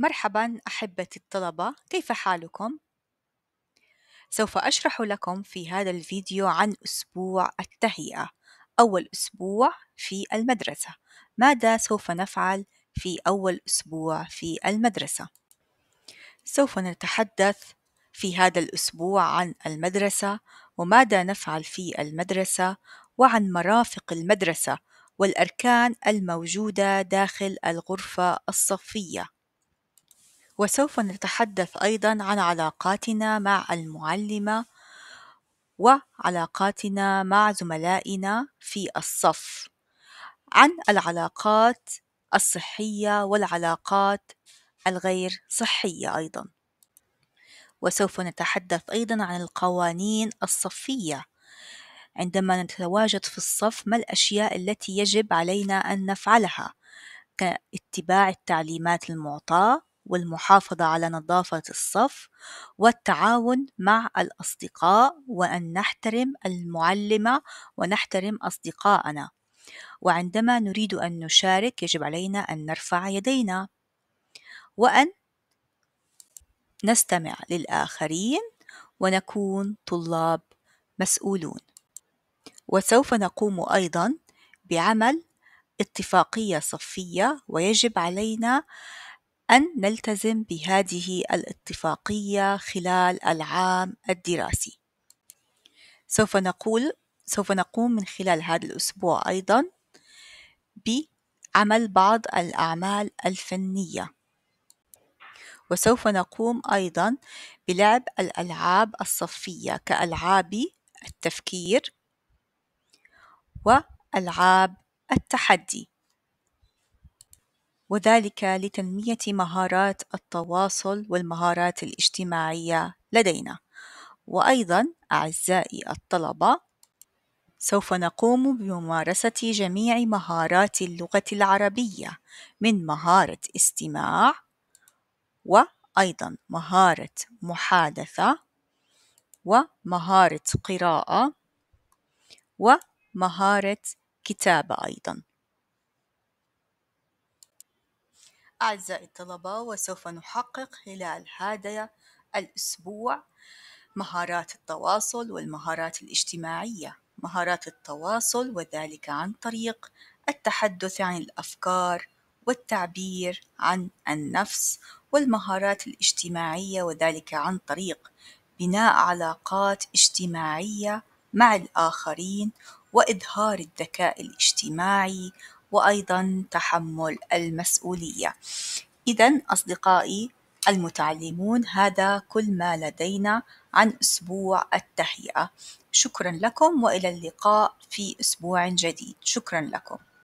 مرحبا أحبتي الطلبة، كيف حالكم؟ سوف أشرح لكم في هذا الفيديو عن أسبوع التهيئة، أول أسبوع في المدرسة، ماذا سوف نفعل في أول أسبوع في المدرسة؟ سوف نتحدث في هذا الأسبوع عن المدرسة، وماذا نفعل في المدرسة، وعن مرافق المدرسة، والأركان الموجودة داخل الغرفة الصفية. وسوف نتحدث أيضا عن علاقاتنا مع المعلمة وعلاقاتنا مع زملائنا في الصف عن العلاقات الصحية والعلاقات الغير صحية أيضا وسوف نتحدث أيضا عن القوانين الصفية عندما نتواجد في الصف ما الأشياء التي يجب علينا أن نفعلها كاتباع التعليمات المعطاة والمحافظة على نظافة الصف والتعاون مع الأصدقاء وأن نحترم المعلمة ونحترم أصدقائنا وعندما نريد أن نشارك يجب علينا أن نرفع يدينا وأن نستمع للآخرين ونكون طلاب مسؤولون وسوف نقوم أيضا بعمل اتفاقية صفية ويجب علينا أن نلتزم بهذه الاتفاقية خلال العام الدراسي. سوف نقول سوف نقوم من خلال هذا الأسبوع أيضا بعمل بعض الأعمال الفنية وسوف نقوم أيضا بلعب الألعاب الصفية كألعاب التفكير وألعاب التحدي وذلك لتنمية مهارات التواصل والمهارات الاجتماعية لدينا. وأيضًا أعزائي الطلبة، سوف نقوم بممارسة جميع مهارات اللغة العربية من مهارة استماع، وأيضًا مهارة محادثة، ومهارة قراءة، ومهارة كتابة أيضًا. أعزائي الطلبة وسوف نحقق خلال هذا الأسبوع مهارات التواصل والمهارات الاجتماعية مهارات التواصل وذلك عن طريق التحدث عن الأفكار والتعبير عن النفس والمهارات الاجتماعية وذلك عن طريق بناء علاقات اجتماعية مع الآخرين وإظهار الذكاء الاجتماعي وأيضا تحمل المسؤولية إذا أصدقائي المتعلمون هذا كل ما لدينا عن أسبوع التهيئة شكرا لكم وإلى اللقاء في أسبوع جديد شكرا لكم